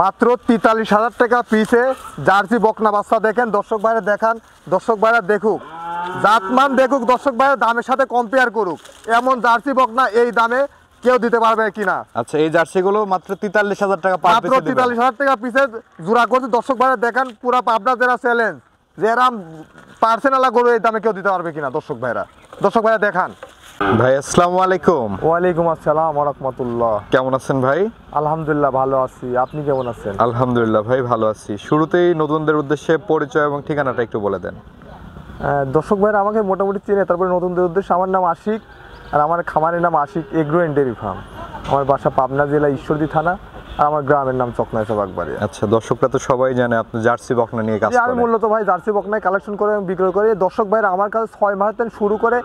মাত্র তেতাল্লিশ হাজার টাকা পিসে জার্সি বকনা বাচ্চা দেখেন দর্শক ভাইরা দেখান দর্শক বাইরে দেখুক জাতমান দেখুক দর্শক বাইরে দামের সাথে কম্পেয়ার করুক এমন জার্সি বকনা এই দামে কেউ দিতে পারবে কিনা আচ্ছা এই জার্সি গুলো মাত্র তেতাল্লিশ হাজার টাকা মাত্র তেতাল্লিশ হাজার টাকা পিসে জোড়া করছে দর্শক বাইরে দেখান পুরা পাবনা জেলা চ্যালেঞ্জ যে এরাম পার্সেনালা গরু এই দামে কেউ দিতে পারবে কিনা দর্শক ভাইরা দর্শক ভাইরা দেখান ভাই আসসালামু আলাইকুম ওয়ালাইকুম আসসালাম রাহমাতুল্লাহ কেমন আছেন ভাই আলহামদুলিল্লাহ ভালো আছি আপনি কেমন আছেন আলহামদুলিল্লাহ ভাই ভালো আছি শুরুতেই নতুনদের উদ্দেশ্যে পরিচয় এবং ঠিকানাটা একটু বলে দেন দর্শক ভাইরা আমাকে মোটামুটি চিনে তারপরে নতুনদের উদ্দেশ্যে আমার নাম আশিক আর আমার খামারের নাম Ashik agro and dairy farm আমার বাসা পাবনা জেলা ঈশ্বরদী থানা আর আমার গ্রামের নাম সব বাগবাড়ি আচ্ছা দর্শকরা তো সবাই জানে আপনি জার্সি বকনা নিয়ে কাজ করেন আমি মূলত ভাই জার্সি বকনায় কালেকশন করে বিক্রয় করি দর্শক ভাইরা আমার কাছে ছয় মাস থেকে শুরু করে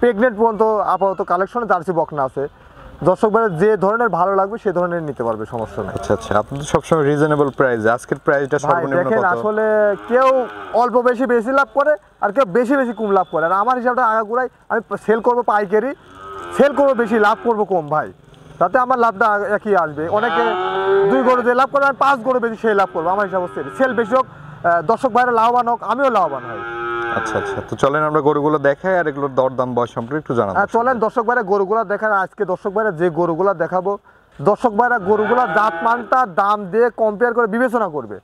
প্রেগনেন্ট পর্যন্ত আপাতত কালেকশনে জার্সি বকনা আছে দর্শকরা যে ধরনের ভালো লাগবে সে ধরনের নিতে পারবে সমস্যা নেই আচ্ছা আচ্ছা আপনি সবসময় রিজনেবল প্রাইস আজকের প্রাইসটা সর্বনিম্ন কত আসলে কেউ অল্প বেশি বেশি লাভ করে আর কেউ বেশি বেশি কম লাভ করে আর আমার হিসাবটা গুড়াই আমি সেল করব পাইকারি সেল করব বেশি লাভ করব কম ভাই তাতে আমার লাভটা একই আসবে অনেকে দুই গরু দিয়ে লাভ করে আমি পাঁচ গরু বেশি সেই লাভ করবো আমার হিসাব হচ্ছে সেল বেশি হোক দর্শক বাইরে লাভবান হোক আমিও লাভবান হই আচ্ছা আচ্ছা তো চলেন আমরা গরুগুলো দেখাই আর এগুলোর বয়স সম্পর্কে একটু চলেন আজকে যে দেখাবো দর্শক জাত দাম দিয়ে কম্পেয়ার করে বিবেচনা করবে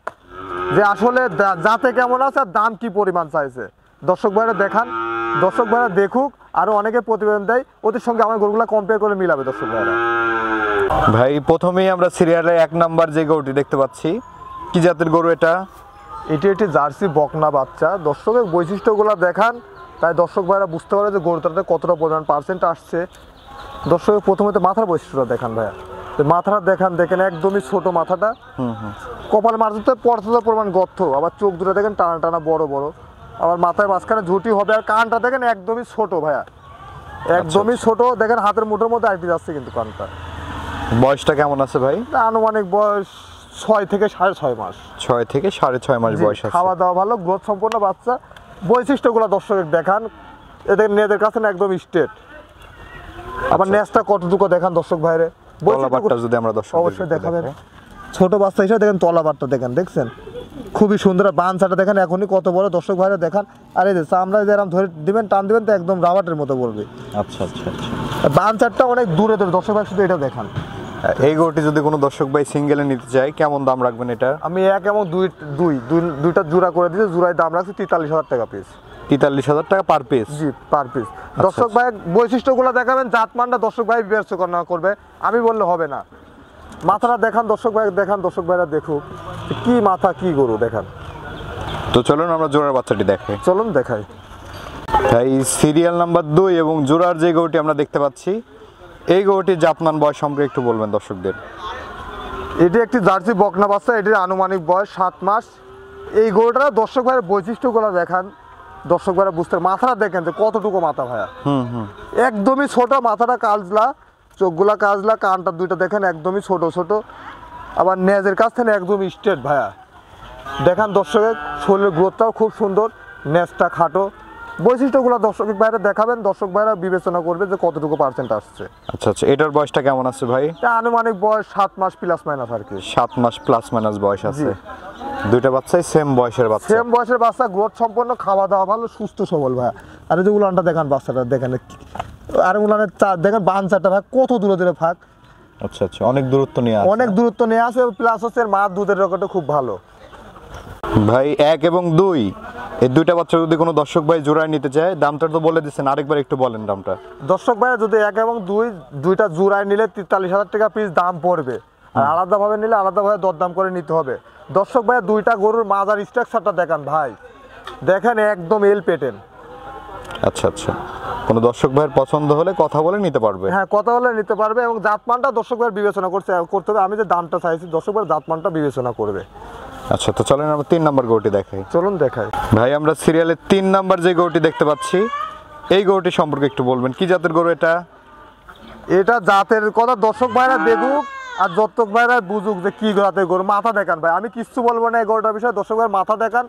যে আসলে জাতে কেমন আছে আর দাম কি পরিমাণ চাইছে দর্শক ভাইরা দেখান দর্শক ভাইরা দেখুক আরও অনেকে প্রতিবেদন দেয় ওদের সঙ্গে আমার গরুগুলা কম্পেয়ার করে মিলাবে দর্শক ভাইরা ভাই প্রথমেই আমরা সিরিয়ালে এক নাম্বার যে গরুটি দেখতে পাচ্ছি কি জাতের গরু এটা এটি একটি জার্সি বকনা বাচ্চা দর্শকের বৈশিষ্ট্যগুলো দেখান তাই দর্শক ভাইরা বুঝতে পারে যে গরুটাতে কতটা পরিমাণ পার্সেন্ট আসছে দর্শকের প্রথমে তো মাথার বৈশিষ্ট্যটা দেখান ভাইয়া মাথাটা দেখান দেখেন একদমই ছোট মাথাটা কপালের মাথাতে পর্যাপ্ত পরিমাণ গর্থ আবার চোখ দুটো দেখেন টানা টানা বড় বড় আবার মাথায় মাঝখানে ঝুটি হবে আর কানটা দেখেন একদমই ছোট ভাইয়া আচ্ছা, একদমই আচ্ছা। ছোট দেখেন হাতের মুঠোর মধ্যে আইটি যাচ্ছে কিন্তু কানটা বয়সটা কেমন আছে ভাই আনুমানিক বয়স ছয় থেকে সাড়ে ছয় মাস ছয় থেকে সাড়ে ছয় মাস বয়স খাওয়া দাওয়া ভালো গ্রোথ সম্পন্ন বাচ্চা বৈশিষ্ট্যগুলো দর্শকের দেখান এদের মেয়েদের কাছে না একদম স্টেট আবার আচ্ছা। ন্যাসটা কতটুকু দেখান দর্শক ভাইরে তলাবারটা যদি আমরা দর্শক অবশ্যই দেখাবেন ছোট বাচ্চা হিসেবে দেখেন তলাবারটা দেখেন দেখছেন খুবই সুন্দর বানসাটা দেখেন এখনই কত বড় দর্শক ভাইরা দেখান আর এই যে চামড়া যদি ধরে দিবেন টান দিবেন তো একদম রাবাটের মতো পড়বে আচ্ছা আচ্ছা আচ্ছা বানসারটা অনেক দূরে দূরে দর্শক ভাই শুধু এটা দেখান হ্যাঁ, এই গোটি যদি কোনো দর্শক ভাই সিঙ্গেলে নিতে চাই কেমন দাম রাখবেন এটা আমি এক এবং দুই দুই দুইটা জোড়া করে দিচ্ছি জোড়ায় দাম রাখছি তেতাল্লিশ হাজার টাকা পিস তেতাল্লিশ হাজার টাকা পার পিস জি পার আচ্ছা, পিস দর্শক আচ্ছা। ভাই বৈশিষ্ট্যগুলো দেখাবেন মানটা দর্শক ভাই বিবেচনা করবে আমি বললে হবে না মাথাটা দেখান দর্শক ভাই দেখান দর্শক ভাইরা দেখুক কি মাথা কি গরু দেখান তো চলুন আমরা জোড়ার বাচ্চাটি দেখাই চলুন দেখাই তাই সিরিয়াল নাম্বার দুই এবং জোড়ার যে গরুটি আমরা দেখতে পাচ্ছি এই গরুটির জাপনান বয়স সম্পর্কে একটু বলবেন দর্শকদের এটি একটি জার্সি বকনা বাচ্চা এটির আনুমানিক বয়স সাত মাস এই গরুটার দর্শক ভাইয়ের বৈশিষ্ট্যগুলো দেখান দর্শক ভাইয়ের বুঝতে মাথাটা দেখেন যে কতটুকু মাথা ভাইয়া একদমই ছোট মাথাটা কাজলা চোখগুলা কাজলা কানটা দুইটা দেখেন একদমই ছোট ছোট আবার নেজের কাছ থেকে একদম স্ট্রেট ভাইয়া দেখান দর্শকের শরীরের গ্রোথটাও খুব সুন্দর নেজটা খাটো বৈশিষ্ট্যগুলো দর্শক ভাইরা দেখাবেন দর্শক ভাইরা বিবেচনা করবে যে কতটুকু পার্সেন্ট আসছে আচ্ছা আচ্ছা এটার বয়সটা কেমন আছে ভাই এটা আনুমানিক বয়স সাত মাস প্লাস মাইনাস আর কি সাত মাস প্লাস মাইনাস বয়স আছে দুইটা বাচ্চাই সেম বয়সের বাচ্চা সেম বয়সের বাচ্চা গ্রোথ সম্পন্ন খাওয়া দাওয়া ভালো সুস্থ সবল ভাই আর যে উলানটা দেখান বাচ্চাটা দেখেন আর উলানের দেখেন বান ভাই ভাগ কত দূরে দূরে ভাগ আচ্ছা আচ্ছা অনেক দূরত্ব নিয়ে অনেক দূরত্ব নিয়ে আছে প্লাস হচ্ছে মা দুধের রেকর্ডও খুব ভালো ভাই এক এবং দুই এই দুইটা বাচ্চা যদি কোনো দর্শক ভাই জোড়ায় নিতে চায় দামটা তো বলে দিচ্ছেন আরেকবার একটু বলেন দামটা দর্শক ভাই যদি এক এবং দুই দুইটা জোড়ায় নিলে তেতাল্লিশ হাজার টাকা পিস দাম পড়বে আর আলাদাভাবে নিলে আলাদাভাবে দরদাম করে নিতে হবে দর্শক ভাই দুইটা গরুর মাজার স্ট্রাকচারটা দেখান ভাই দেখেন একদম এল পেটেন আচ্ছা আচ্ছা কোনো দর্শক ভাইয়ের পছন্দ হলে কথা বলে নিতে পারবে হ্যাঁ কথা বলে নিতে পারবে এবং জাতমানটা দর্শক ভাইয়ের বিবেচনা করছে করতে হবে আমি যে দামটা চাইছি দর্শক ভাইয়ের জাতমানটা বিবেচনা করবে আচ্ছা তো চলেন আমরা তিন নম্বর গরুটি দেখাই চলুন দেখাই ভাই আমরা সিরিয়ালে তিন নম্বর যে গরুটি দেখতে পাচ্ছি এই গরুটি সম্পর্কে একটু বলবেন কি জাতের গরু এটা এটা জাতের কথা দর্শক ভাইরা দেখুক আর দর্শক ভাইরা বুঝুক যে কি জাতের গরু মাথা দেখান ভাই আমি কিচ্ছু বলবো না এই গরুটার বিষয়ে দর্শক ভাই মাথা দেখান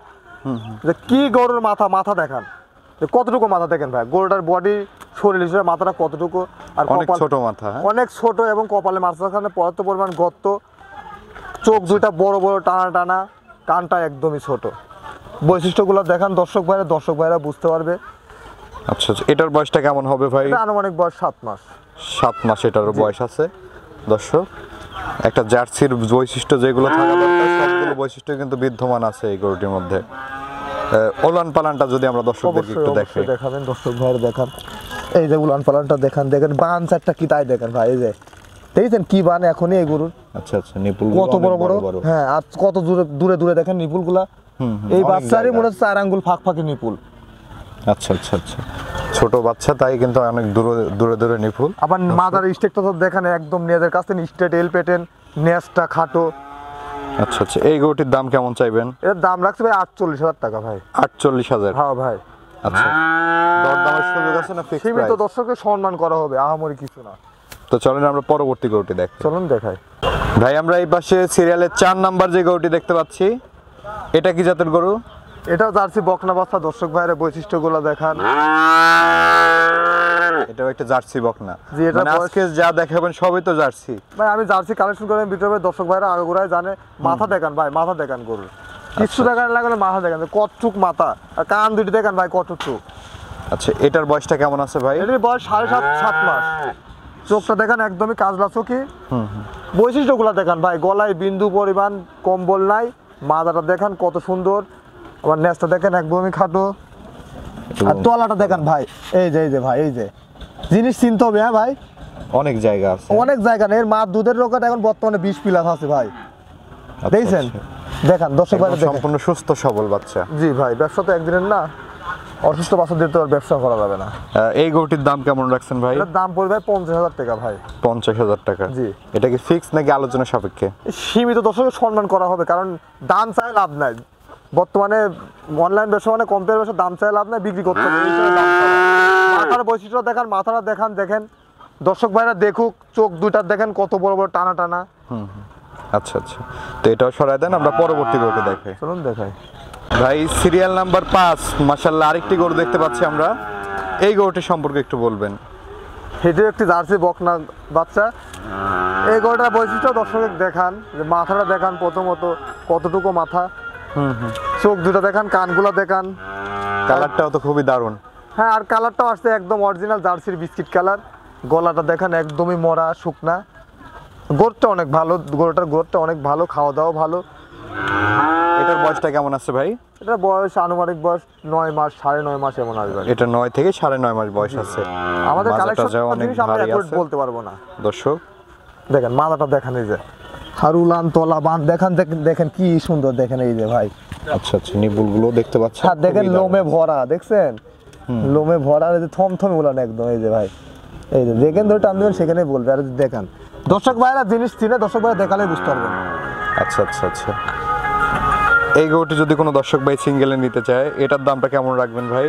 যে কি গরুর মাথা মাথা দেখান যে কতটুকু মাথা দেখেন ভাই গরুটার বডি শরীর হিসেবে মাথাটা কতটুকু আর অনেক ছোট মাথা হ্যাঁ? অনেক ছোট এবং কপালে মাথাখানে পর্যাপ্ত পরিমাণ গর্ত চোখ দুইটা বড় বড় টানা টানা কানটা একদমই ছোট বৈশিষ্ট্যগুলো দেখান দর্শক ভাইরা দর্শক ভাইরা বুঝতে পারবে আচ্ছা, আচ্ছা এটার বয়সটা কেমন হবে ভাই আনুমানিক বয়স সাত মাস সাত মাস এটারও বয়স আছে দর্শক একটা জার্সির বৈশিষ্ট্য যেগুলো থাকা দরকার সবগুলো বৈশিষ্ট্য কিন্তু বিদ্যমান আছে এই গরুটির মধ্যে ওলান পালানটা যদি আমরা দর্শকদেরকে একটু দেখাই দেখাবেন দর্শক ভাইয়ের দেখান এই যে উলান পালানটা দেখান দেখেন বান চারটা কি তাই দেখেন ভাই এই যে দেখেছেন কি বান এখনই এই গরুর আচ্ছা আচ্ছা নিপুল কত বড় বড় হ্যাঁ আর কত দূরে দূরে দূরে দেখেন এই বাচ্চারই মনে হচ্ছে আঙ্গুল ফাঁক ফাঁকে নিপুল আচ্ছা আচ্ছা আচ্ছা ছোট বাচ্চা তাই কিন্তু অনেক দূরে দূরে দূরে নিপুল আবার মাদার স্টেকটা তো দেখেন একদম নিজেদের কাছে স্টেট এল পেটেন নেসটা খাটো আচ্ছা আচ্ছা এই গরুটির দাম কেমন চাইবেন এর দাম রাখছে ভাই আটচল্লিশ হাজার টাকা ভাই আটচল্লিশ হাজার হ্যাঁ ভাই আচ্ছা সুযোগ আছে না দর্শককে সম্মান করা হবে আহামরি কিছু না তো চলেন আমরা পরবর্তী গরুটি দেখ চলুন দেখাই ভাই আমরা এই পাশে সিরিয়ালের চার নাম্বার যে গরুটি দেখতে পাচ্ছি এটা কি জাতের গরু এটা জার্সি বকনা বাচ্চা দর্শক ভাইয়ের বৈশিষ্ট্য দেখান এটাও একটা জার্সি বকনা মানে যা সবই তো জার্সি ভাই আমি জার্সি কালেকশন দর্শক জানে মাথা দেখান ভাই মাথা দেখান আচ্ছা। মাথা দেখান মাথা আর কান দুটি ভাই কতটুক আচ্ছা এটার বয়সটা কেমন আছে ভাই এটার বয়স সাড়ে সাত সাত মাস চোখটা দেখেন একদমই কাজলা চোখে বৈশিষ্ট্যগুলো দেখান ভাই গলায় বিন্দু পরিমাণ কম্বল নাই মাদাটা দেখান কত সুন্দর আবার নেসটা দেখেন একদমই খাটো আর তলাটা দেখেন ভাই এই যে এই যে ভাই এই যে জিনিস চিনতে হবে হ্যাঁ ভাই অনেক জায়গা আছে অনেক জায়গা নেই মা দুধের রোগটা এখন বর্তমানে বিশ পিলাস আছে ভাই আচ্ছা, দেখছেন আচ্ছা। দেখান দর্শক সম্পূর্ণ সুস্থ সবল বাচ্চা জি ভাই ব্যবসা তো একদিনের না অসুস্থ বাচ্চাদের তো আর ব্যবসা করা যাবে না এই গরুটির দাম কেমন রাখছেন ভাই এটার দাম পড়বে ভাই পঞ্চাশ হাজার টাকা ভাই পঞ্চাশ হাজার টাকা জি এটা কি ফিক্স নাকি আলোচনা সাপেক্ষে সীমিত দর্শকের সম্মান করা হবে কারণ দাম চাই লাভ নাই বর্তমানে অনলাইন ব্যবসা মানে কম্পিউটার ব্যবসা দাম চাই লাভ নাই বিক্রি করতে হবে মাথার বৈশিষ্ট্য দেখান মাথাটা দেখান দেখেন দর্শক ভাইরা দেখুক চোখ দুইটা দেখেন কত বড় বড় টানা টানা আচ্ছা আচ্ছা তো এটাও সরাই দেন আমরা পরবর্তী গরুকে দেখাই চলুন দেখাই ভাই সিরিয়াল নাম্বার পাঁচ মাসাল্লাহ আরেকটি গরু দেখতে পাচ্ছি আমরা এই গরুটি সম্পর্কে একটু বলবেন এটিও একটি জার্সি বকনা বাচ্চা এই গরুটার বৈশিষ্ট্য দর্শকের দেখান যে মাথাটা দেখান প্রথমত কতটুকু মাথা চোখ দুটো দেখান কানগুলো দেখান কালারটাও তো খুবই দারুণ হ্যাঁ আর কালারটাও আসছে একদম অরিজিনাল জার্সির বিস্কিট কালার গলাটা দেখান একদমই মরা শুকনা গোড়টা অনেক ভালো গরুটার গরুটা অনেক ভালো খাওয়া দাওয়া ভালো এটার বয়সটা কেমন আছে ভাই এটা বয়স আনুমানিক বয়স নয় মাস সাড়ে নয় মাস এমন আসবে এটা নয় থেকে সাড়ে নয় মাস বয়স আছে আমাদের কালেকশন বলতে পারবো না দর্শক দেখেন মালাটা দেখেন এই যে হারুলান দেখেন দেখেন কি সুন্দর দেখেন এই যে ভাই আচ্ছা আচ্ছা দেখতে পাচ্ছেন হ্যাঁ দেখেন লোমে ভরা দেখছেন লোমে ভরা এই যে থমথমে উলান একদম এই যে ভাই এই যে দেখেন ধরে টান দেবেন সেখানে বলবে আর দেখেন দর্শক ভাইরা জিনিস চিনে দর্শক ভাইরা দেখালে বুঝতে পারবেন আচ্ছা আচ্ছা আচ্ছা এই গোটি যদি কোনো দর্শক ভাই সিঙ্গেলে নিতে চায় এটার দামটা কেমন রাখবেন ভাই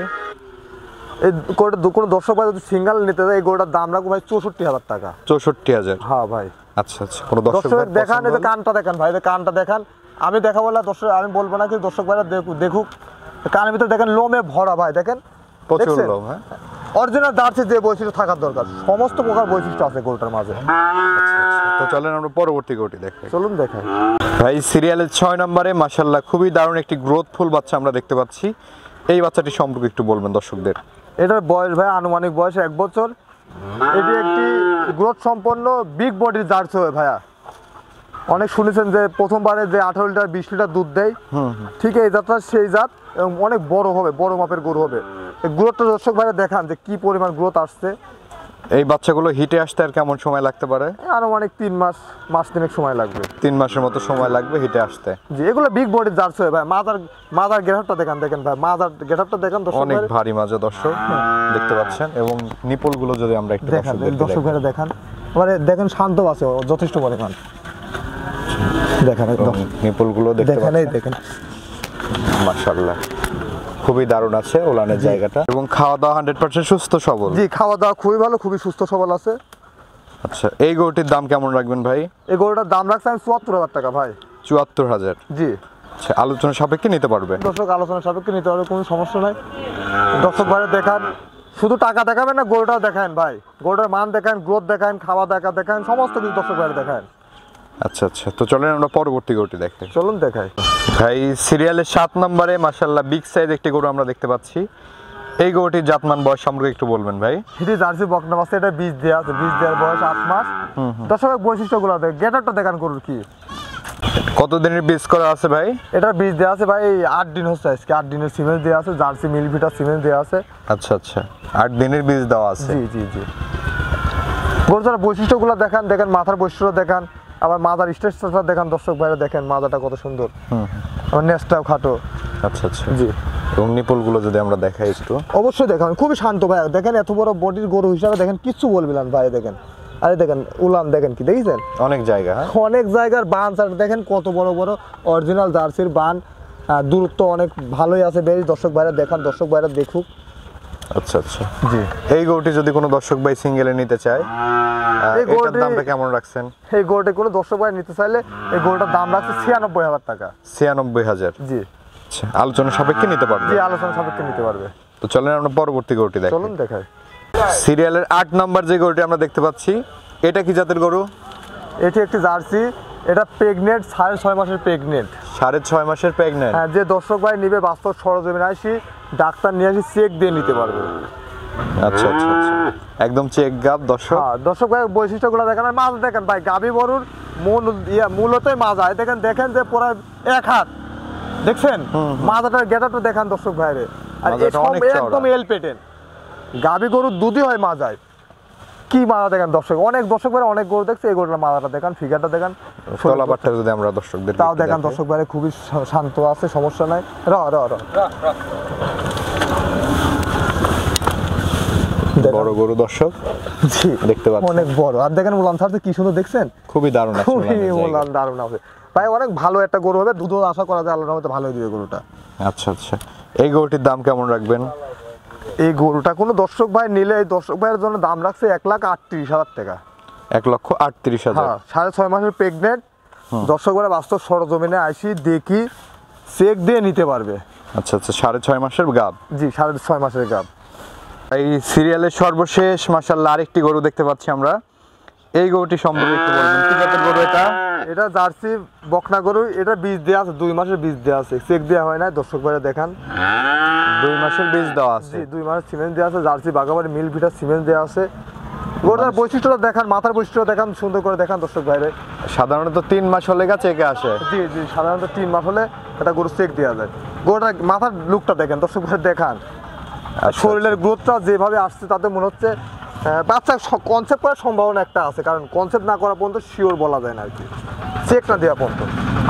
এই গরুটা কোনো দর্শক ভাই যদি সিঙ্গেল নিতে চায় এই গোটার দাম রাখবো ভাই চৌষট্টি হাজার টাকা চৌষট্টি হাজার হ্যাঁ ভাই আচ্ছা আচ্ছা কোনো দর্শক দেখান এই কানটা দেখান ভাই এই কানটা দেখান আমি দেখা বলে দর্শক আমি বলবো না কিন্তু দর্শক ভাইরা দেখুক কানের ভিতরে দেখেন লোমে ভরা ভাই দেখেন প্রচুর লোম হ্যাঁ অরিজিনাল জার্সি যে বৈশিষ্ট্য থাকার দরকার সমস্ত প্রকার বৈশিষ্ট্য আছে গোলটার মাঝে তো চলেন আমরা পরবর্তী গোটি দেখি চলুন দেখেন ভাই সিরিয়ালের ছয় নম্বরে মাসাল্লাহ খুবই দারুণ একটি গ্রোথফুল বাচ্চা আমরা দেখতে পাচ্ছি এই বাচ্চাটি সম্পর্কে একটু বলবেন দর্শকদের এটার বয়স ভাই আনুমানিক বয়স এক বছর এটি একটি গ্রোথ সম্পন্ন বিগ বডির জার্সি হবে ভাইয়া অনেক শুনেছেন যে প্রথমবারে যে আঠারো লিটার বিশ লিটার দুধ দেয় ঠিক এই জাতটা সেই জাত এবং অনেক বড় হবে বড় মাপের গরু হবে গ্রোথটা দর্শক ভাই দেখান যে কি পরিমাণ গ্রোথ আসছে এই বাচ্চাগুলো হিটে আসতে আর কেমন সময় লাগতে পারে আরো অনেক তিন মাস মাস দিনের সময় লাগবে তিন মাসের মতো সময় লাগবে হিটে আসতে জি এগুলো বিগ বডি জার্সি হয় ভাই মাদার মাদার গেটআপটা দেখান দেখেন ভাই মাদার গেটআপটা দেখান দর্শক অনেক ভারী মাজা দর্শক দেখতে পাচ্ছেন এবং গুলো যদি আমরা একটু দেখেন দর্শক ভাই দেখান মানে দেখেন শান্ত আছে যথেষ্ট পরিমাণ দেখেন গুলো দেখতে পাচ্ছেন দেখেন মাশাআল্লাহ খুবই দারুণ আছে ওলানের জায়গাটা এবং খাওয়া দাওয়া হান্ড্রেড পার্সেন্ট সুস্থ সবল জি খাওয়া দাওয়া খুবই ভালো খুবই সুস্থ সবল আছে আচ্ছা এই গরুটির দাম কেমন রাখবেন ভাই এই গরুটার দাম রাখছি আমি চুয়াত্তর হাজার টাকা ভাই চুয়াত্তর হাজার জি আচ্ছা আলোচনা সাপেক্ষে নিতে পারবে দর্শক আলোচনা সাপেক্ষে নিতে পারবে কোনো সমস্যা নাই দর্শক ভাই দেখান শুধু টাকা দেখাবেন না গরুটাও দেখান ভাই গরুটার মান দেখান গ্রোথ দেখান খাওয়া দেখা দেখান সমস্ত কিছু দর্শক ভাই দেখান আচ্ছা আচ্ছা তো চলেন আমরা পরবর্তী গরুটি দেখতে চলুন দেখাই ভাই সিরিয়ালের সাত নম্বরে মাসাল্লাহ বিগ সাইজ একটি গরু আমরা দেখতে পাচ্ছি এই গরুটির জাতমান বয়স সম্পর্কে একটু বলবেন ভাই এটি জার্সি বকনা আছে এটা বীজ দেওয়া আছে বীজ দেওয়ার বয়স আট মাস দর্শক বৈশিষ্ট্যগুলো দেখ গেটারটা দেখান গরুর কি কতদিনের বীজ করা আছে ভাই এটার বীজ দেওয়া আছে ভাই আট দিন হচ্ছে আজকে আট দিনের সিমেন্ট দেওয়া আছে জার্সি মিলভিটা সিমেন্ট দেওয়া আছে আচ্ছা আচ্ছা আট দিনের বীজ দেওয়া আছে জি জি জি গরুটার বৈশিষ্ট্যগুলো দেখান দেখেন মাথার বৈশিষ্ট্য দেখান আবার মাদার স্ট্রাকচারটা দেখেন দর্শক ভাইরা দেখেন মাদাটা কত সুন্দর আমার নেসটাও খাটো আচ্ছা আচ্ছা জি এবং নিপলগুলো যদি আমরা দেখাই একটু অবশ্যই দেখেন খুবই শান্ত ভাই দেখেন এত বড় বডির গরু হিসাবে দেখেন কিছু বলবিলাম ভাই দেখেন আরে দেখেন উলান দেখেন কি দেখেছেন অনেক জায়গা হ্যাঁ? অনেক জায়গার বান স্যার দেখেন কত বড় বড় অরিজিনাল জার্সির বান দূরত্ব অনেক ভালোই আছে বেশ দর্শক ভাইরা দেখান দর্শক ভাইরা দেখুক আচ্ছা আচ্ছা জি এই গরুটি যদি কোনো দর্শক ভাই সিঙ্গেলে নিতে চায় এই দামটা কেমন রাখছেন এই গরুটি কোনো দর্শক ভাই নিতে চাইলে এই গরুটার দাম রাখছে ছিয়ানব্বই হাজার টাকা ছিয়ানব্বই হাজার জি আচ্ছা আলোচনা সাপেক্ষে নিতে পারবে জি আলোচনা সাপেক্ষে নিতে পারবে তো চলেন আমরা পরবর্তী গরুটি দেখি চলুন দেখাই সিরিয়ালের আট নাম্বার যে গরুটি আমরা দেখতে পাচ্ছি এটা কি জাতের গরু এটি একটি জার্সি এটা প্রেগনেন্ট সাড়ে ছয় মাসের প্রেগনেন্ট সাড়ে ছয় মাসের প্রেগনেন্ট হ্যাঁ যে দর্শক ভাই নিবে বাস্তব সরজমিনে আসি ডাক্তার নিয়ে আসি চেক দিয়ে নিতে পারবে আচ্ছা আচ্ছা, আচ্ছা। একদম চেক গাব দর্শক হ্যাঁ, দর্শক ভাই বৈশিষ্ট্যগুলো দেখেন আর মাছ দেখেন ভাই গাবি বড়ুর মূল ইয়া মূলতই মাজা দেখেন দেখেন যে পুরো এক হাত দেখছেন মাজাটার গেটাটা দেখেন দর্শক ভাইরে আর একদম এল পেটেন গাবি গরুর দুধই হয় মাজায় কি মারা দেখেন দর্শক অনেক দর্শক ভাই অনেক গরু দেখছে এই গরুটার মারাটা দেখান ফিগারটা দেখান তলাবারটা যদি আমরা দর্শকদের তাও দেখান দর্শক ভাই খুবই শান্ত আছে সমস্যা নাই র র র বড় গরু দর্শক জি দেখতে পাচ্ছেন অনেক বড় আর দেখেন মুলান স্যার কি সুন্দর দেখছেন খুবই দারুণ আছে খুবই মুলান দারুণ আছে ভাই অনেক ভালো একটা গরু হবে দুধও আশা করা যায় আল্লাহর রহমতে ভালোই দিবে গরুটা আচ্ছা আচ্ছা এই গরুটির দাম কেমন রাখবেন এই গরুটা কোনো দর্শক ভাই নিলে এই দর্শক ভাইয়ের জন্য দাম রাখছে এক লাখ আটত্রিশ হাজার টাকা এক লক্ষ আটত্রিশ হাজার হ্যাঁ, সাড়ে ছয় মাসের প্রেগনেন্ট দর্শক ভাই বাস্তব সরজমিনে আসি দেখি চেক দিয়ে নিতে পারবে আচ্ছা আচ্ছা সাড়ে ছয় মাসের গাব জি সাড়ে ছয় মাসের গাব এই সিরিয়ালের সর্বশেষ মাসাল্লাহ আরেকটি গরু দেখতে পাচ্ছি আমরা এই গরুটি সম্পর্কে এটা জার্সি বকনা গরু এটা বীজ দেওয়া আছে দুই মাসের বীজ দেওয়া আছে চেক দেওয়া হয় না দর্শক ভাইরা দেখান দুই মাসের বীজ দেওয়া আছে দুই মাসের সিমেন্ট দেওয়া আছে জার্সি বাগাবাড়ি মিল ভিটা সিমেন্ট দেওয়া আছে গরুটার বৈশিষ্ট্যটা দেখান মাথার বৈশিষ্ট্য দেখান সুন্দর করে দেখান দর্শক ভাইরে সাধারণত তিন মাস হলে গা চেকে আসে জি জি সাধারণত তিন মাস হলে একটা গরু চেক দেওয়া যায় গরুটার মাথার লুকটা দেখেন দর্শক ভাই দেখান আচ্ছা, আচ্ছা। শরীরের গ্রোথটা যেভাবে আসছে তাতে মনে হচ্ছে বাচ্চা কনসেপ্ট করার সম্ভাবনা একটা আছে কারণ কনসেপ্ট না করা পর্যন্ত শিওর বলা যায় না আর কি চেক না দেওয়া পর্যন্ত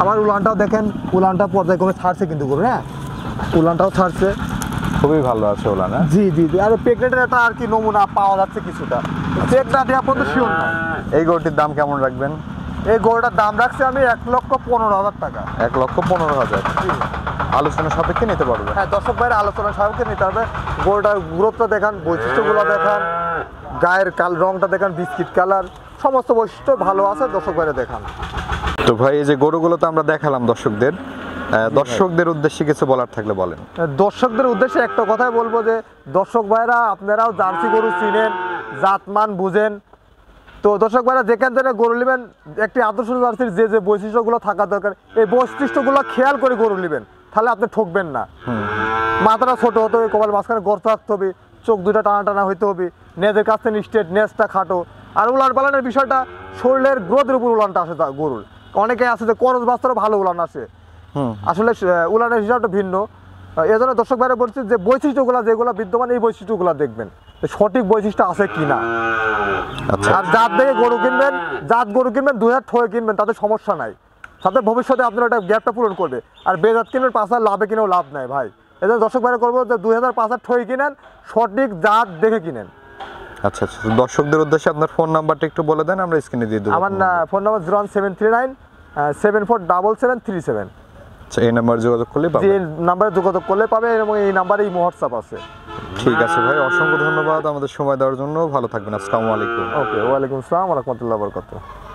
আমার উলানটাও দেখেন উলানটা পর্যায়ক্রমে ছাড়ছে কিন্তু করে হ্যাঁ উলানটাও ছাড়ছে খুবই ভালো আছে ওলান হ্যাঁ? জি জি জি আর প্রেগনেন্টের একটা আর কি নমুনা পাওয়া যাচ্ছে কিছুটা চেক না দেওয়া পর্যন্ত শিওর না এই গরুটির দাম কেমন রাখবেন এই গরুটার দাম রাখছি আমি এক লক্ষ পনেরো হাজার টাকা এক লক্ষ পনেরো হাজার আলোচনা সাপেক্ষে নিতে পারবে হ্যাঁ দর্শক ভাইয়ের আলোচনা সাপেক্ষে নিতে হবে গরুটার গুরুত্ব দেখান বৈশিষ্ট্যগুলো দেখান গায়ের কাল রংটা দেখান বিস্কিট কালার সমস্ত বৈশিষ্ট্য ভালো আছে দর্শক বাইরে দেখান তো ভাই এই যে গরুগুলো তো আমরা দেখালাম দর্শকদের দর্শকদের উদ্দেশ্যে কিছু বলার থাকলে বলেন দর্শকদের উদ্দেশ্যে একটা কথাই বলবো যে দর্শক ভাইরা আপনারাও জার্সি গরু চিনেন জাতমান বুঝেন তো দর্শক ভাইরা যেখান থেকে গরু নেবেন একটি আদর্শ জার্সির যে যে বৈশিষ্ট্যগুলো থাকা দরকার এই বৈশিষ্ট্যগুলো খেয়াল করে গরু নেবেন তাহলে আপনি ঠকবেন না মাথাটা ছোট হতে হবে কপাল মাঝখানে গর্ত থাকতে হবে চোখ দুটা টানা টানা হইতে হবে নেজের কাছ থেকে নেজটা খাটো আর উলান পালানের বিষয়টা শরীরের গ্রোথের উপর উলানটা আসে গরুর অনেকে আছে যে করজ বাস্তারও ভালো উলান আসে আসলে উলানের হিসাবটা ভিন্ন এজন্য দর্শক ভাইরা বলছি যে বৈশিষ্ট্যগুলো যেগুলো বিদ্যমান এই বৈশিষ্ট্যগুলো দেখবেন সঠিক বৈশিষ্ট্য আছে কি না আচ্ছা। আর জাত দেখে গরু কিনবেন জাত গরু কিনবেন দু হাজার ঠয়ে কিনবেন তাতে সমস্যা নাই সাথে ভবিষ্যতে আপনারা এটা গ্যাপটা পূরণ করবে আর বেজাত কিনবেন পাঁচ হাজার লাভে কিনেও লাভ নাই ভাই এজন্য দর্শক ভাইরা করবো যে দুই হাজার পাঁচ ঠই কিনেন সঠিক জাত দেখে কিনেন আচ্ছা আচ্ছা, আচ্ছা। দর্শকদের উদ্দেশ্যে আপনার ফোন নাম্বারটা একটু বলে দেন আমরা স্ক্রিনে দিয়ে দেবো আমার phone number zero one seven three nine seven four double seven three seven আচ্ছা এই নাম্বারে যোগাযোগ করলে পাবে এই নাম্বারে যোগাযোগ করলে পাবে এবং এই নাম্বারে এই হোয়াটসঅ্যাপ আছে ঠিক আছে ভাই অসংখ্য ধন্যবাদ আমাদের সময় দেওয়ার জন্য ভালো থাকবেন আসসালামু আলাইকুম ওকে ওয়ালাইকুম আসসালাম ওয়া রাহমাতুল্লাহি ওয়া বারাকাতুহু